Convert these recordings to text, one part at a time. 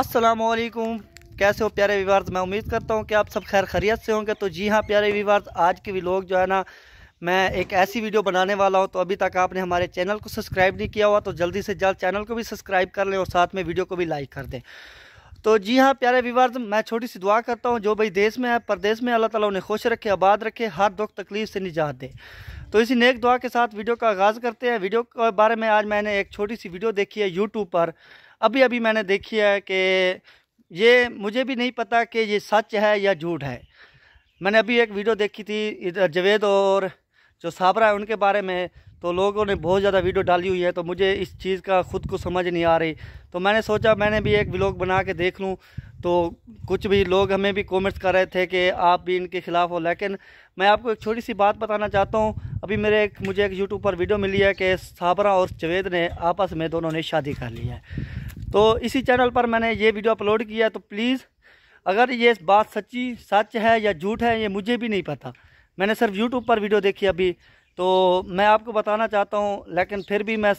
असलकुम कैसे हो प्यारे वीवर्स मैं उम्मीद करता हूँ कि आप सब खैर खरीत से होंगे तो जी हाँ प्यारे वीवर्स आज के लोग जो है ना मैं एक ऐसी वीडियो बनाने वाला हूँ तो अभी तक आपने हमारे चैनल को सब्सक्राइब नहीं किया हुआ तो जल्दी से जल्द चैनल को भी सब्सक्राइब कर लें और साथ में वीडियो को भी लाइक कर दें तो जी हाँ प्यारे विवाद मैं छोटी सी दुआ करता हूँ जो भाई देश में है परदेश में अल्लाह ताला उन्हें खुश रखे आबाद रखे हर दुख तकलीफ से निजात दे तो इसी नेक दुआ के साथ वीडियो का आगाज़ करते हैं वीडियो के बारे में आज मैंने एक छोटी सी वीडियो देखी है यूट्यूब पर अभी अभी मैंने देखी है कि ये मुझे भी नहीं पता कि ये सच है या झूठ है मैंने अभी एक वीडियो देखी थी इधर जवेद और जो साबरा है उनके बारे में तो लोगों ने बहुत ज़्यादा वीडियो डाली हुई है तो मुझे इस चीज़ का खुद को समझ नहीं आ रही तो मैंने सोचा मैंने भी एक ब्लॉग बना के देख लूँ तो कुछ भी लोग हमें भी कमेंट्स कर रहे थे कि आप भी इनके ख़िलाफ़ हो लेकिन मैं आपको एक छोटी सी बात बताना चाहता हूँ अभी मेरे एक मुझे एक यूट्यूब पर वीडियो मिली है कि साबरा और जवेद ने आपस में दोनों ने शादी कर ली है तो इसी चैनल पर मैंने ये वीडियो अपलोड किया तो प्लीज़ अगर ये बात सच्ची सच है या झूठ है ये मुझे भी नहीं पता मैंने सिर्फ यूट्यूब पर वीडियो देखी अभी तो मैं आपको बताना चाहता हूँ लेकिन फिर भी मैं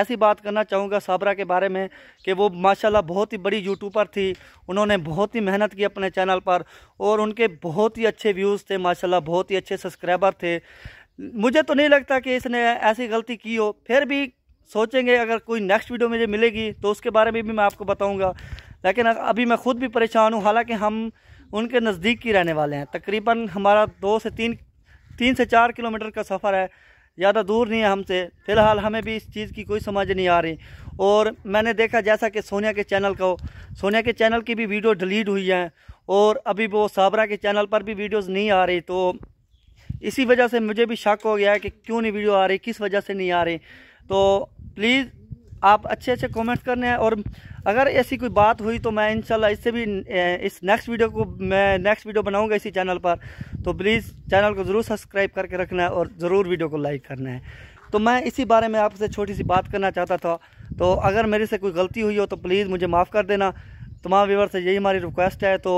ऐसी बात करना चाहूँगा साबरा के बारे में कि वो माशाल्लाह बहुत ही बड़ी यूट्यूबर थी उन्होंने बहुत ही मेहनत की अपने चैनल पर और उनके बहुत ही अच्छे व्यूज़ थे माशाल्लाह बहुत ही अच्छे सब्सक्राइबर थे मुझे तो नहीं लगता कि इसने ऐसी गलती की हो फिर भी सोचेंगे अगर कोई नेक्स्ट वीडियो मुझे मिलेगी तो उसके बारे में भी मैं आपको बताऊँगा लेकिन अभी मैं ख़ुद भी परेशान हूँ हालाँकि हम उनके नज़दीक ही रहने वाले हैं तकरीबन हमारा दो से तीन तीन से चार किलोमीटर का सफ़र है ज़्यादा दूर नहीं है हमसे फ़िलहाल हमें भी इस चीज़ की कोई समझ नहीं आ रही और मैंने देखा जैसा कि सोनिया के चैनल को सोनिया के चैनल की भी वीडियो डिलीट हुई है और अभी वो साबरा के चैनल पर भी वीडियोस नहीं आ रही तो इसी वजह से मुझे भी शक हो गया है कि क्यों नहीं वीडियो आ रही किस वजह से नहीं आ रही तो प्लीज़ आप अच्छे अच्छे कमेंट करने हैं और अगर ऐसी कोई बात हुई तो मैं इंशाल्लाह इससे भी इस नेक्स्ट वीडियो को मैं नेक्स्ट वीडियो बनाऊंगा इसी चैनल पर तो प्लीज़ चैनल को ज़रूर सब्सक्राइब करके रखना है और ज़रूर वीडियो को लाइक करना है तो मैं इसी बारे में आपसे छोटी सी बात करना चाहता था तो अगर मेरे से कोई गलती हुई हो तो प्लीज़ मुझे माफ़ कर देना तमाम व्यवर से यही हमारी रिक्वेस्ट है तो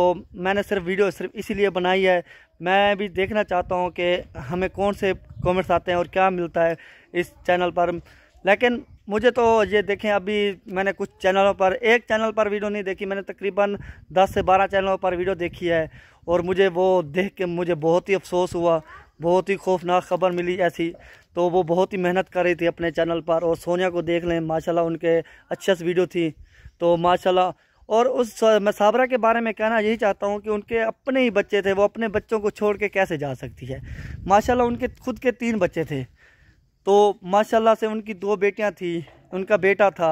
मैंने सिर्फ वीडियो सिर्फ इसीलिए बनाई है मैं भी देखना चाहता हूँ कि हमें कौन से कॉमेंट्स आते हैं और क्या मिलता है इस चैनल पर लेकिन मुझे तो ये देखें अभी मैंने कुछ चैनलों पर एक चैनल पर वीडियो नहीं देखी मैंने तकरीबन 10 से 12 चैनलों पर वीडियो देखी है और मुझे वो देख के मुझे बहुत ही अफसोस हुआ बहुत ही खौफनाक खबर मिली ऐसी तो वो बहुत ही मेहनत कर रही थी अपने चैनल पर और सोनिया को देख लें माशाल्लाह उनके अच्छे से वीडियो थी तो माशाल्लाह और उस मसाबरा के बारे में कहना यही चाहता हूँ कि उनके अपने ही बच्चे थे वो अपने बच्चों को छोड़ के कैसे जा सकती है माशाल्लाह उनके खुद के तीन बच्चे थे तो माशाल्लाह से उनकी दो बेटियां थी उनका बेटा था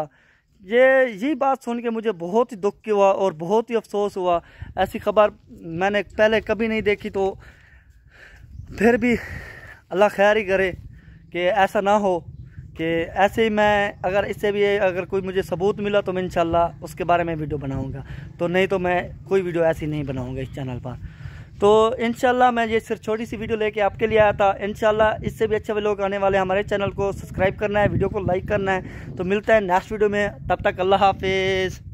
ये ये बात सुन के मुझे बहुत ही दुख हुआ और बहुत ही अफसोस हुआ ऐसी खबर मैंने पहले कभी नहीं देखी तो फिर भी अल्लाह खैर ही करे कि ऐसा ना हो कि ऐसे ही मैं अगर इससे भी अगर कोई मुझे सबूत मिला तो मैं इन उसके बारे में वीडियो बनाऊँगा तो नहीं तो मैं कोई वीडियो ऐसी नहीं बनाऊँगा इस चैनल पर तो इनशाला मैं ये सिर्फ छोटी सी वीडियो लेके आपके लिए आया था इनशाला इससे भी अच्छे लोग आने वाले हमारे चैनल को सब्सक्राइब करना है वीडियो को लाइक करना है तो मिलता है नेक्स्ट वीडियो में तब तक अल्लाह हाफिज़